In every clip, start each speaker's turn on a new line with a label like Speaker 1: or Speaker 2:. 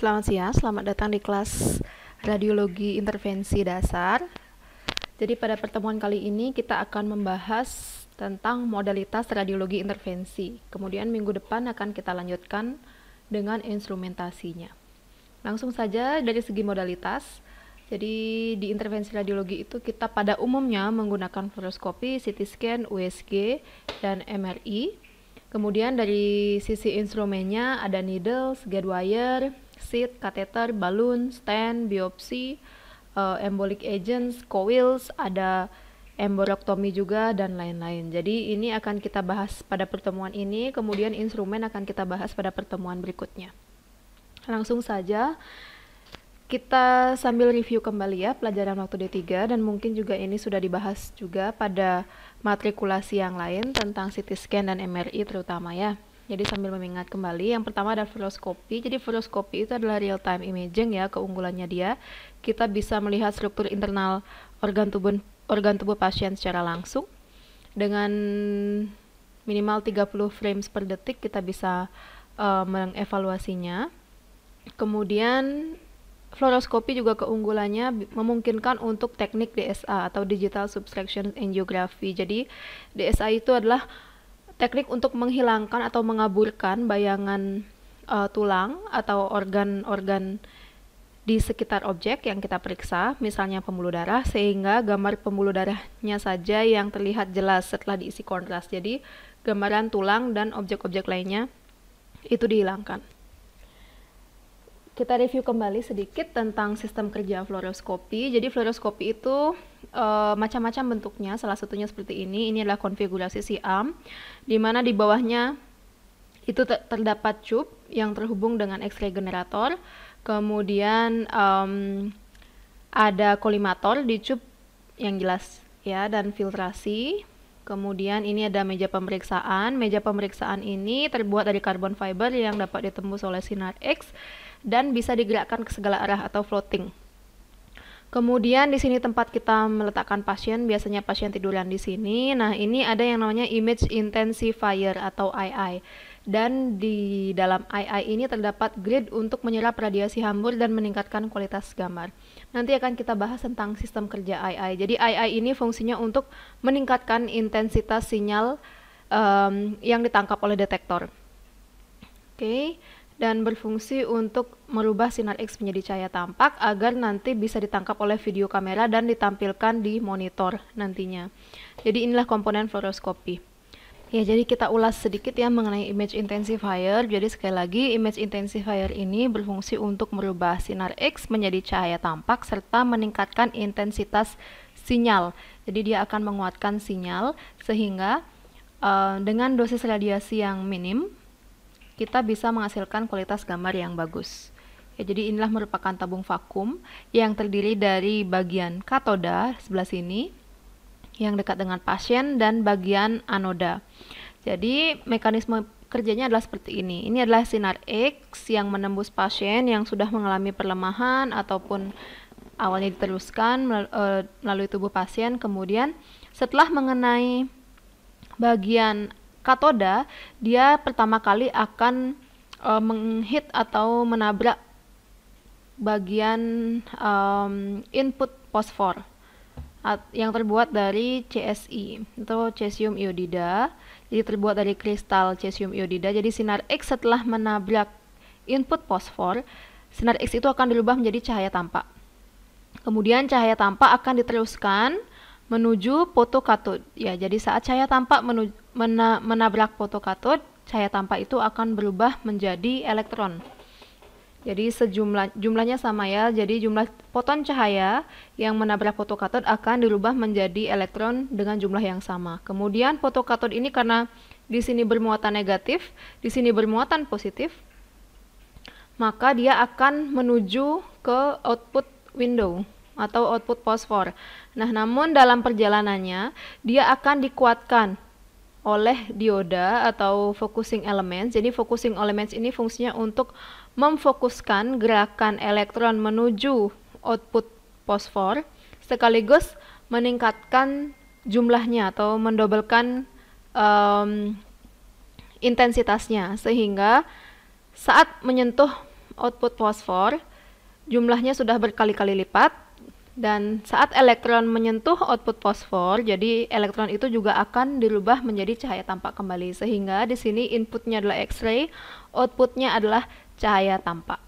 Speaker 1: Selamat siang, selamat datang di kelas Radiologi Intervensi Dasar. Jadi pada pertemuan kali ini kita akan membahas tentang modalitas radiologi intervensi. Kemudian minggu depan akan kita lanjutkan dengan instrumentasinya. Langsung saja dari segi modalitas. Jadi di intervensi radiologi itu kita pada umumnya menggunakan fluoroskopi, CT scan, USG, dan MRI. Kemudian dari sisi instrumennya ada needles, guide wire, seat, kateter, balon, stand, biopsi, uh, embolic agents, coils, ada emborektomi juga dan lain-lain. Jadi ini akan kita bahas pada pertemuan ini, kemudian instrumen akan kita bahas pada pertemuan berikutnya. Langsung saja kita sambil review kembali ya pelajaran waktu D3 dan mungkin juga ini sudah dibahas juga pada matrikulasi yang lain tentang CT scan dan MRI terutama ya. Jadi sambil mengingat kembali, yang pertama adalah fluoroskopi. Jadi fluoroskopi itu adalah real time imaging ya, keunggulannya dia kita bisa melihat struktur internal organ tubuh organ tubuh pasien secara langsung dengan minimal 30 frames per detik kita bisa uh, mengevaluasinya. Kemudian fluoroskopi juga keunggulannya memungkinkan untuk teknik DSA atau digital subtraction angiography. Jadi DSA itu adalah teknik untuk menghilangkan atau mengaburkan bayangan uh, tulang atau organ-organ di sekitar objek yang kita periksa, misalnya pembuluh darah, sehingga gambar pembuluh darahnya saja yang terlihat jelas setelah diisi kontras. Jadi, gambaran tulang dan objek-objek lainnya itu dihilangkan. Kita review kembali sedikit tentang sistem kerja fluoroskopi. Jadi, fluoroskopi itu uh, macam-macam bentuknya. Salah satunya seperti ini. Ini adalah konfigurasi siam, di mana di bawahnya itu ter terdapat cup yang terhubung dengan X-ray generator. Kemudian um, ada kolimator di cup yang jelas ya dan filtrasi. Kemudian ini ada meja pemeriksaan. Meja pemeriksaan ini terbuat dari karbon fiber yang dapat ditembus oleh sinar X dan bisa digerakkan ke segala arah atau floating. Kemudian di sini tempat kita meletakkan pasien, biasanya pasien tiduran di sini. Nah, ini ada yang namanya image intensifier atau II. Dan di dalam II ini terdapat grid untuk menyerap radiasi hambur dan meningkatkan kualitas gambar. Nanti akan kita bahas tentang sistem kerja II. Jadi II ini fungsinya untuk meningkatkan intensitas sinyal um, yang ditangkap oleh detektor. Oke. Okay dan berfungsi untuk merubah sinar X menjadi cahaya tampak agar nanti bisa ditangkap oleh video kamera dan ditampilkan di monitor nantinya. Jadi inilah komponen fluoroskopi. Ya, jadi kita ulas sedikit ya mengenai image intensifier. Jadi sekali lagi, image intensifier ini berfungsi untuk merubah sinar X menjadi cahaya tampak serta meningkatkan intensitas sinyal. Jadi dia akan menguatkan sinyal sehingga uh, dengan dosis radiasi yang minim kita bisa menghasilkan kualitas gambar yang bagus. Ya, jadi inilah merupakan tabung vakum yang terdiri dari bagian katoda sebelah sini yang dekat dengan pasien dan bagian anoda. Jadi mekanisme kerjanya adalah seperti ini. Ini adalah sinar X yang menembus pasien yang sudah mengalami perlemahan ataupun awalnya diteruskan e, melalui tubuh pasien kemudian setelah mengenai bagian katoda dia pertama kali akan uh, menghit atau menabrak bagian um, input fosfor yang terbuat dari CSI atau cesium iodida jadi terbuat dari kristal cesium iodida jadi sinar X setelah menabrak input fosfor sinar X itu akan dirubah menjadi cahaya tampak kemudian cahaya tampak akan diteruskan menuju foto katut ya jadi saat cahaya tampak menuju, mena menabrak fotokatod, cahaya tampak itu akan berubah menjadi elektron. Jadi sejumlah jumlahnya sama ya. Jadi jumlah foton cahaya yang menabrak fotokatod akan dirubah menjadi elektron dengan jumlah yang sama. Kemudian fotokatod ini karena di sini bermuatan negatif, di sini bermuatan positif, maka dia akan menuju ke output window atau output fosfor. Nah, namun dalam perjalanannya dia akan dikuatkan oleh dioda atau focusing elements. Jadi focusing elements ini fungsinya untuk memfokuskan gerakan elektron menuju output fosfor sekaligus meningkatkan jumlahnya atau mendobelkan um, intensitasnya sehingga saat menyentuh output fosfor jumlahnya sudah berkali-kali lipat dan saat elektron menyentuh output fosfor, jadi elektron itu juga akan dirubah menjadi cahaya tampak kembali. Sehingga di sini inputnya adalah X-ray, outputnya adalah cahaya tampak.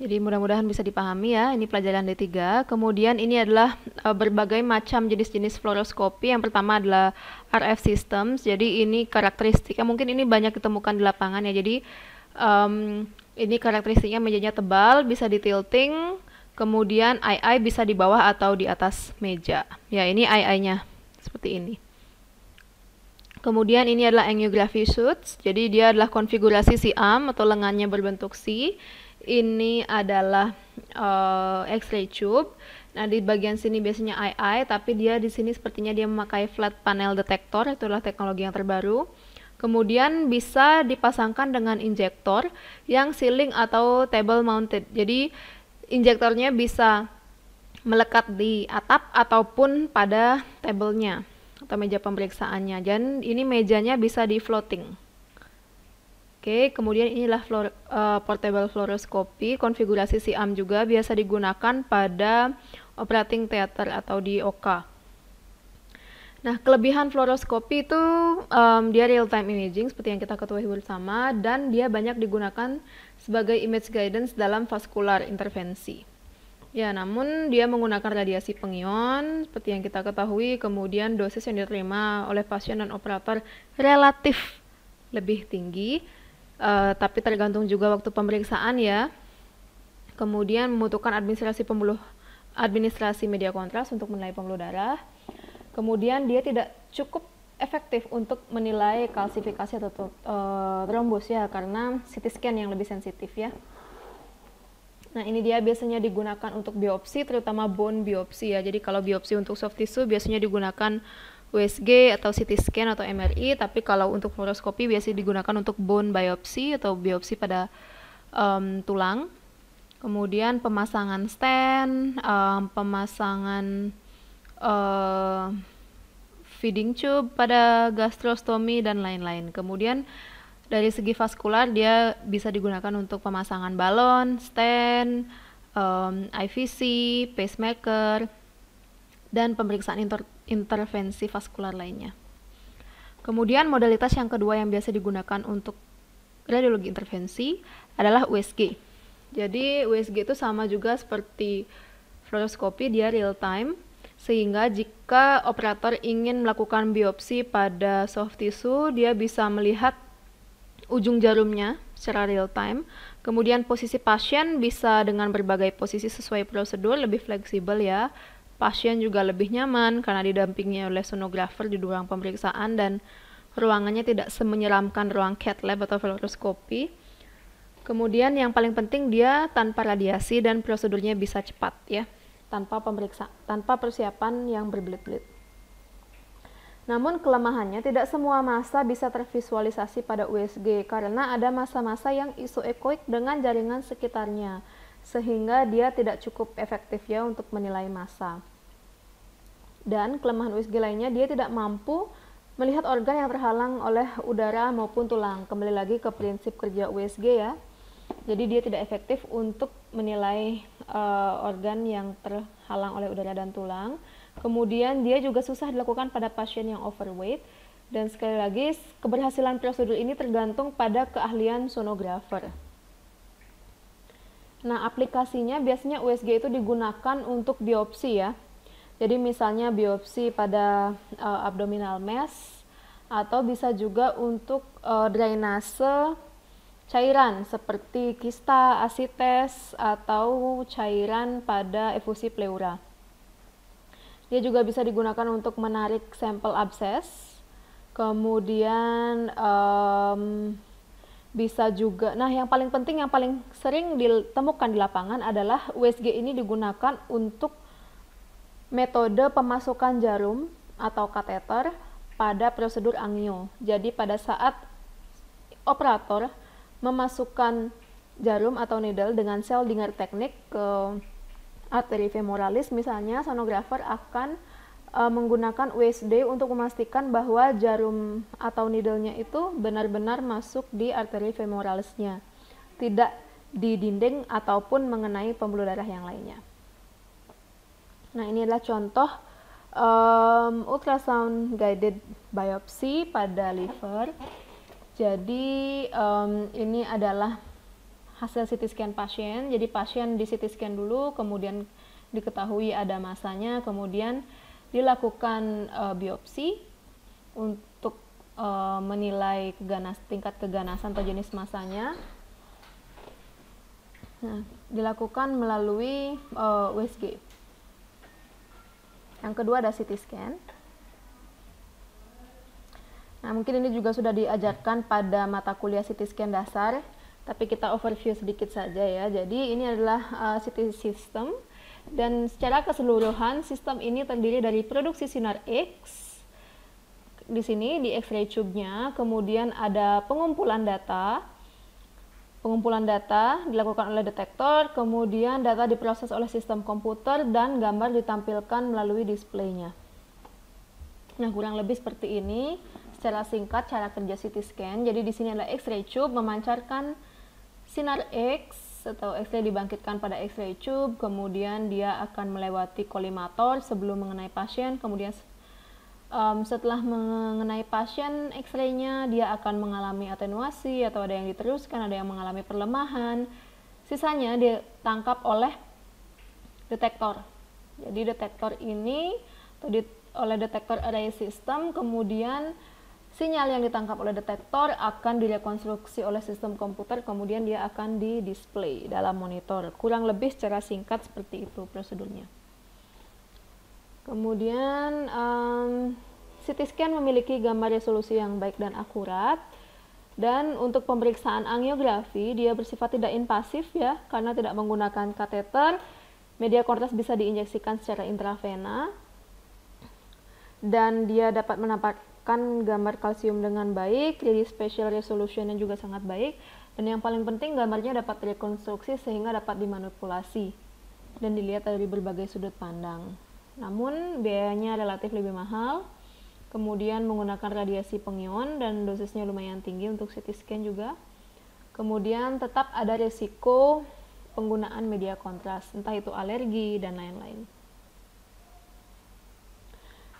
Speaker 1: Jadi mudah-mudahan bisa dipahami ya, ini pelajaran D3. Kemudian ini adalah eh, berbagai macam jenis-jenis fluoroskopi. Yang pertama adalah RF systems. Jadi ini karakteristiknya mungkin ini banyak ditemukan di lapangan ya. Jadi um, ini karakteristiknya mejanya tebal, bisa ditilting. tilting, Kemudian II bisa di bawah atau di atas meja. Ya, ini II-nya seperti ini. Kemudian ini adalah angiography suits. Jadi dia adalah konfigurasi si arm atau lengannya berbentuk C. Ini adalah uh, X-ray tube. Nah, di bagian sini biasanya II, tapi dia di sini sepertinya dia memakai flat panel detector, Itulah teknologi yang terbaru. Kemudian bisa dipasangkan dengan injektor yang ceiling atau table mounted. Jadi injektornya bisa melekat di atap ataupun pada tablenya atau meja pemeriksaannya dan ini mejanya bisa di floating Oke, kemudian inilah floor, uh, eh, portable fluoroscopy, konfigurasi SIAM juga biasa digunakan pada operating theater atau di OKA. Nah, kelebihan fluoroskopi itu um, dia real time imaging seperti yang kita ketahui bersama dan dia banyak digunakan sebagai image guidance dalam vascular intervensi. Ya, namun dia menggunakan radiasi pengion seperti yang kita ketahui, kemudian dosis yang diterima oleh pasien dan operator relatif lebih tinggi, uh, tapi tergantung juga waktu pemeriksaan ya. Kemudian membutuhkan administrasi pembuluh administrasi media kontras untuk menilai pembuluh darah kemudian dia tidak cukup efektif untuk menilai kalsifikasi atau uh, eh, trombos ya karena CT scan yang lebih sensitif ya. Nah ini dia biasanya digunakan untuk biopsi terutama bone biopsi ya. Jadi kalau biopsi untuk soft tissue biasanya digunakan USG atau CT scan atau MRI, tapi kalau untuk fluoroskopi biasanya digunakan untuk bone biopsi atau biopsi pada um, tulang. Kemudian pemasangan stand, um, pemasangan uh, feeding tube pada gastrostomi dan lain-lain. Kemudian dari segi vaskular dia bisa digunakan untuk pemasangan balon, stent, um, IVC, pacemaker, dan pemeriksaan inter intervensi vaskular lainnya. Kemudian modalitas yang kedua yang biasa digunakan untuk radiologi intervensi adalah USG. Jadi USG itu sama juga seperti fluoroskopi, dia real time sehingga jika operator ingin melakukan biopsi pada soft tissue, dia bisa melihat ujung jarumnya secara real time. Kemudian posisi pasien bisa dengan berbagai posisi sesuai prosedur, lebih fleksibel ya. Pasien juga lebih nyaman karena didampingi oleh sonografer di ruang pemeriksaan dan ruangannya tidak semenyeramkan ruang cat lab atau fluoroskopi. Kemudian yang paling penting dia tanpa radiasi dan prosedurnya bisa cepat ya tanpa pemeriksa tanpa persiapan yang berbelit-belit. Namun kelemahannya tidak semua masa bisa tervisualisasi pada USG karena ada masa-masa yang isoekoik dengan jaringan sekitarnya sehingga dia tidak cukup efektif ya untuk menilai masa. Dan kelemahan USG lainnya dia tidak mampu melihat organ yang terhalang oleh udara maupun tulang. Kembali lagi ke prinsip kerja USG ya. Jadi dia tidak efektif untuk menilai uh, organ yang terhalang oleh udara dan tulang. Kemudian dia juga susah dilakukan pada pasien yang overweight. Dan sekali lagi, keberhasilan prosedur ini tergantung pada keahlian sonografer. Nah, aplikasinya biasanya USG itu digunakan untuk biopsi ya. Jadi misalnya biopsi pada uh, abdominal mass atau bisa juga untuk uh, drainase cairan seperti kista, asites, atau cairan pada efusi pleura. Dia juga bisa digunakan untuk menarik sampel abses, kemudian um, bisa juga. Nah, yang paling penting, yang paling sering ditemukan di lapangan adalah USG ini digunakan untuk metode pemasukan jarum atau kateter pada prosedur angio. Jadi pada saat operator memasukkan jarum atau needle dengan sel dengar teknik ke arteri femoralis misalnya sonografer akan e, menggunakan USD untuk memastikan bahwa jarum atau needle-nya itu benar-benar masuk di arteri femoralisnya tidak di dinding ataupun mengenai pembuluh darah yang lainnya nah ini adalah contoh um, ultrasound guided biopsy pada liver jadi um, ini adalah hasil CT scan pasien. Jadi pasien di CT scan dulu, kemudian diketahui ada masanya, kemudian dilakukan uh, biopsi untuk uh, menilai keganas tingkat keganasan atau jenis masanya. Nah, dilakukan melalui uh, e, USG. Yang kedua ada CT scan. Nah, mungkin ini juga sudah diajarkan pada mata kuliah CT scan dasar, tapi kita overview sedikit saja ya. Jadi, ini adalah uh, eh, CT system dan secara keseluruhan sistem ini terdiri dari produksi sinar X di sini di X-ray tube-nya, kemudian ada pengumpulan data. Pengumpulan data dilakukan oleh detektor, kemudian data diproses oleh sistem komputer dan gambar ditampilkan melalui display-nya. Nah, kurang lebih seperti ini. Secara singkat cara kerja CT scan, jadi di sini adalah X-ray tube memancarkan sinar X atau X-ray dibangkitkan pada X-ray tube, kemudian dia akan melewati kolimator sebelum mengenai pasien, kemudian um, setelah mengenai pasien X-ray-nya dia akan mengalami atenuasi atau ada yang diteruskan, ada yang mengalami perlemahan. Sisanya ditangkap oleh detektor. Jadi detektor ini atau di, oleh detektor array system kemudian Sinyal yang ditangkap oleh detektor akan direkonstruksi oleh sistem komputer, kemudian dia akan di-display dalam monitor. Kurang lebih secara singkat seperti itu prosedurnya. Kemudian um, CT scan memiliki gambar resolusi yang baik dan akurat. Dan untuk pemeriksaan angiografi, dia bersifat tidak invasif ya, karena tidak menggunakan kateter. Media kortes bisa diinjeksikan secara intravena. Dan dia dapat menampak mendapatkan gambar kalsium dengan baik, jadi special resolution resolutionnya juga sangat baik, dan yang paling penting gambarnya dapat direkonstruksi sehingga dapat dimanipulasi dan dilihat dari berbagai sudut pandang. Namun biayanya relatif lebih mahal, kemudian menggunakan radiasi pengion dan dosisnya lumayan tinggi untuk CT scan juga. Kemudian tetap ada resiko penggunaan media kontras, entah itu alergi dan lain-lain.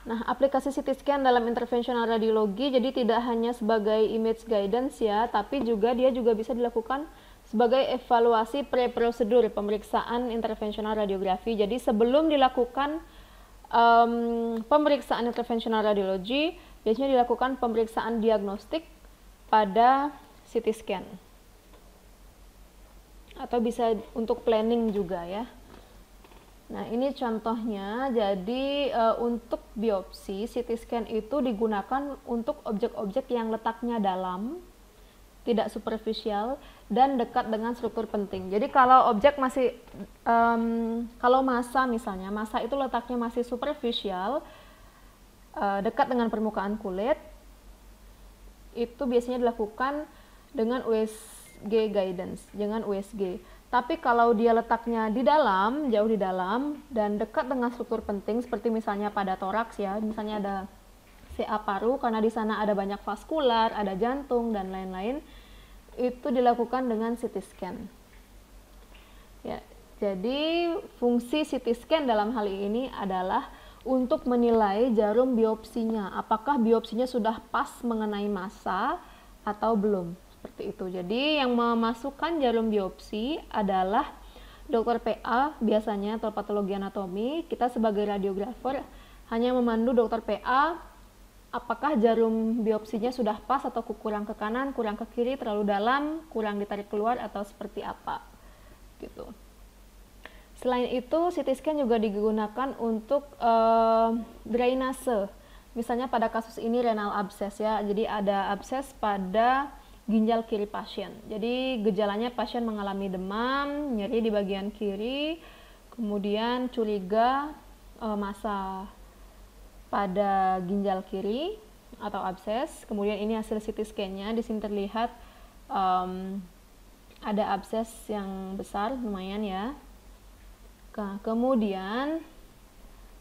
Speaker 1: Nah, aplikasi CT scan dalam interventional radiologi jadi tidak hanya sebagai image guidance ya, tapi juga dia juga bisa dilakukan sebagai evaluasi pre-prosedur pemeriksaan interventional radiografi. Jadi sebelum dilakukan um, pemeriksaan interventional radiologi, biasanya dilakukan pemeriksaan diagnostik pada CT scan. Atau bisa untuk planning juga ya. Nah, ini contohnya. Jadi, e, untuk biopsi CT scan itu digunakan untuk objek-objek yang letaknya dalam, tidak superficial dan dekat dengan struktur penting. Jadi, kalau objek masih e, kalau massa misalnya, masa itu letaknya masih superficial e, dekat dengan permukaan kulit itu biasanya dilakukan dengan USG guidance, dengan USG. Tapi kalau dia letaknya di dalam, jauh di dalam, dan dekat dengan struktur penting, seperti misalnya pada toraks ya, misalnya ada CA paru, karena di sana ada banyak vaskular, ada jantung, dan lain-lain, itu dilakukan dengan CT scan. Ya, jadi fungsi CT scan dalam hal ini adalah untuk menilai jarum biopsinya, apakah biopsinya sudah pas mengenai massa atau belum seperti itu. Jadi yang memasukkan jarum biopsi adalah dokter PA biasanya atau patologi anatomi. Kita sebagai radiografer hanya memandu dokter PA apakah jarum biopsinya sudah pas atau kurang ke kanan, kurang ke kiri, terlalu dalam, kurang ditarik keluar atau seperti apa. Gitu. Selain itu, CT scan juga digunakan untuk uh, drainase misalnya pada kasus ini renal abses ya jadi ada abses pada ginjal kiri pasien. Jadi gejalanya pasien mengalami demam, nyeri di bagian kiri, kemudian curiga e, masa pada ginjal kiri atau abses. Kemudian ini hasil CT scan-nya, di sini terlihat um, ada abses yang besar lumayan ya. kemudian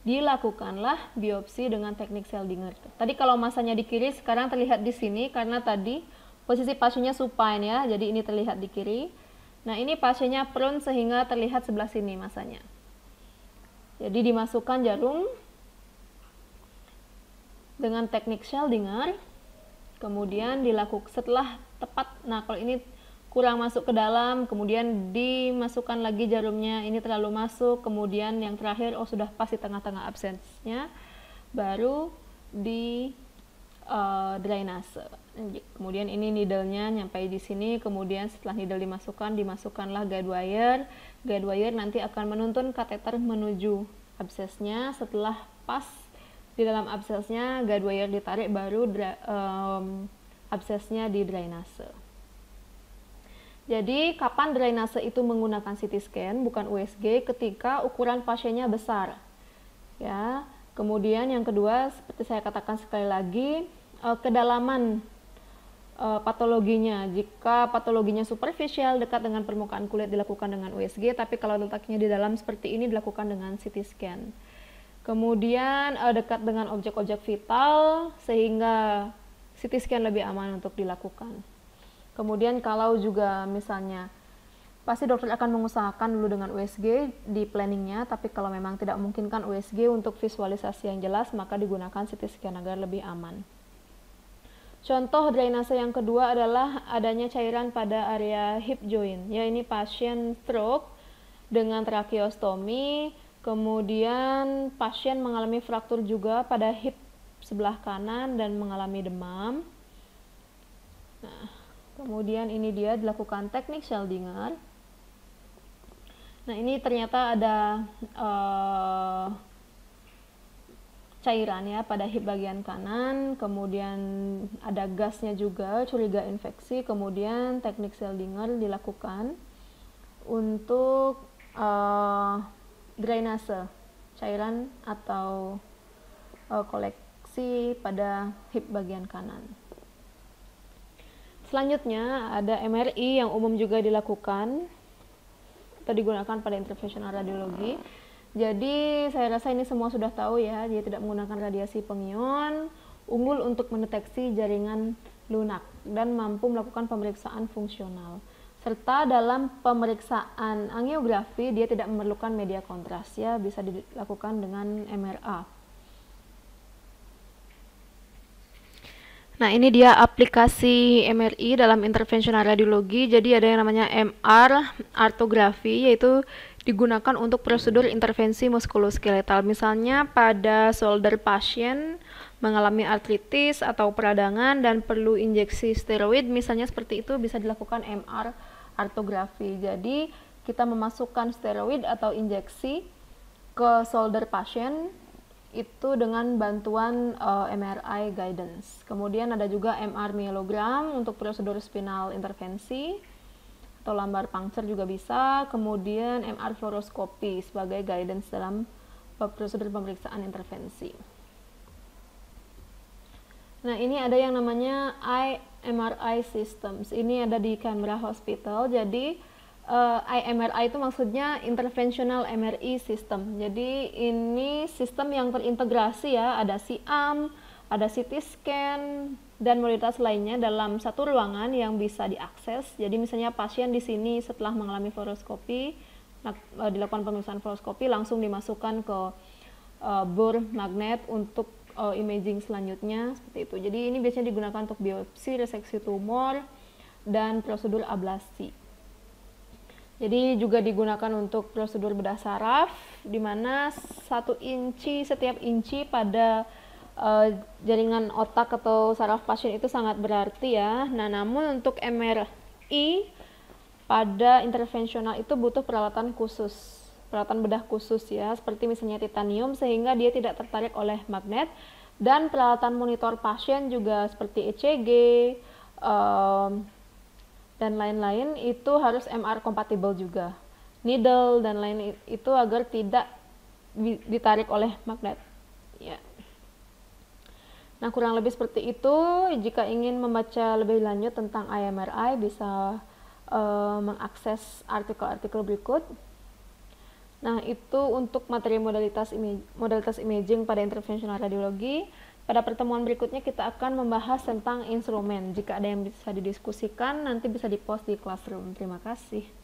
Speaker 1: dilakukanlah biopsi dengan teknik dinger. Tadi kalau masanya di kiri sekarang terlihat di sini karena tadi Posisi pasiennya supine ya, jadi ini terlihat di kiri. Nah, ini pasiennya prone sehingga terlihat sebelah sini masanya. Jadi dimasukkan jarum dengan teknik shell dengar, Kemudian dilakukan setelah tepat. Nah, kalau ini kurang masuk ke dalam, kemudian dimasukkan lagi jarumnya, ini terlalu masuk, kemudian yang terakhir oh sudah pas di tengah-tengah absensnya, baru di uh, drainase. Kemudian ini needle-nya nyampe di sini, kemudian setelah needle dimasukkan, dimasukkanlah guide wire. Guide wire nanti akan menuntun kateter menuju absesnya. Setelah pas di dalam absesnya, guide wire ditarik baru um, absesnya di drainase. Jadi, kapan drainase itu menggunakan CT scan bukan USG ketika ukuran pasiennya besar. Ya. Kemudian yang kedua, seperti saya katakan sekali lagi, uh, kedalaman uh, patologinya. Jika patologinya superficial dekat dengan permukaan kulit dilakukan dengan USG, tapi kalau letaknya di dalam seperti ini dilakukan dengan CT scan. Kemudian uh, dekat dengan objek-objek vital sehingga CT scan lebih aman untuk dilakukan. Kemudian kalau juga misalnya pasti dokter akan mengusahakan dulu dengan USG di planningnya, tapi kalau memang tidak memungkinkan USG untuk visualisasi yang jelas, maka digunakan CT scan agar lebih aman. Contoh drainase yang kedua adalah adanya cairan pada area hip joint, ya ini pasien stroke dengan tracheostomi, kemudian pasien mengalami fraktur juga pada hip sebelah kanan dan mengalami demam. Nah, kemudian ini dia dilakukan teknik Sheldingan. Nah, ini ternyata ada uh, cairan ya pada hip bagian kanan, kemudian ada gasnya juga, curiga infeksi, kemudian teknik Seldinger dilakukan untuk uh, drainase cairan atau uh, koleksi pada hip bagian kanan. Selanjutnya ada MRI yang umum juga dilakukan atau digunakan pada intervensional radiologi jadi saya rasa ini semua sudah tahu ya, dia tidak menggunakan radiasi pengion, unggul untuk mendeteksi jaringan lunak dan mampu melakukan pemeriksaan fungsional. Serta dalam pemeriksaan angiografi dia tidak memerlukan media kontras ya, bisa dilakukan dengan MRA. Nah, ini dia aplikasi MRI dalam intervensional radiologi. Jadi ada yang namanya MR artografi yaitu digunakan untuk prosedur intervensi muskuloskeletal. Misalnya pada shoulder pasien mengalami artritis atau peradangan dan perlu injeksi steroid, misalnya seperti itu bisa dilakukan MR artografi. Jadi kita memasukkan steroid atau injeksi ke shoulder pasien itu dengan bantuan uh, eh, MRI guidance. Kemudian ada juga MR myelogram untuk prosedur spinal intervensi atau lambar pangcer juga bisa, kemudian MR fluoroskopi sebagai guidance dalam prosedur pemeriksaan intervensi. Nah, ini ada yang namanya IMRI systems. Ini ada di Canberra Hospital. Jadi, uh, eh, IMRI itu maksudnya interventional MRI system. Jadi, ini sistem yang terintegrasi ya, ada si AM ada CT scan, dan modalitas lainnya dalam satu ruangan yang bisa diakses. Jadi misalnya pasien di sini setelah mengalami fluoroskopi, e, dilakukan pemeriksaan fluoroskopi langsung dimasukkan ke uh, bor magnet untuk uh, imaging selanjutnya seperti itu. Jadi ini biasanya digunakan untuk biopsi, reseksi tumor, dan prosedur ablasi. Jadi juga digunakan untuk prosedur bedah saraf, di mana satu inci setiap inci pada uh, jaringan otak atau saraf pasien itu sangat berarti ya. Nah, namun untuk MRI pada intervensional itu butuh peralatan khusus, peralatan bedah khusus ya, seperti misalnya titanium sehingga dia tidak tertarik oleh magnet dan peralatan monitor pasien juga seperti ECG, um, dan lain-lain itu harus MR kompatibel juga. Needle dan lain itu agar tidak ditarik oleh magnet. Ya. Yeah. Nah, kurang lebih seperti itu. Jika ingin membaca lebih lanjut tentang IMRI, bisa uh, mengakses artikel-artikel berikut. Nah, itu untuk materi modalitas ima modalitas imaging pada Interventional radiologi. Pada pertemuan berikutnya kita akan membahas tentang instrumen. Jika ada yang bisa didiskusikan, nanti bisa dipost di Classroom. Terima kasih.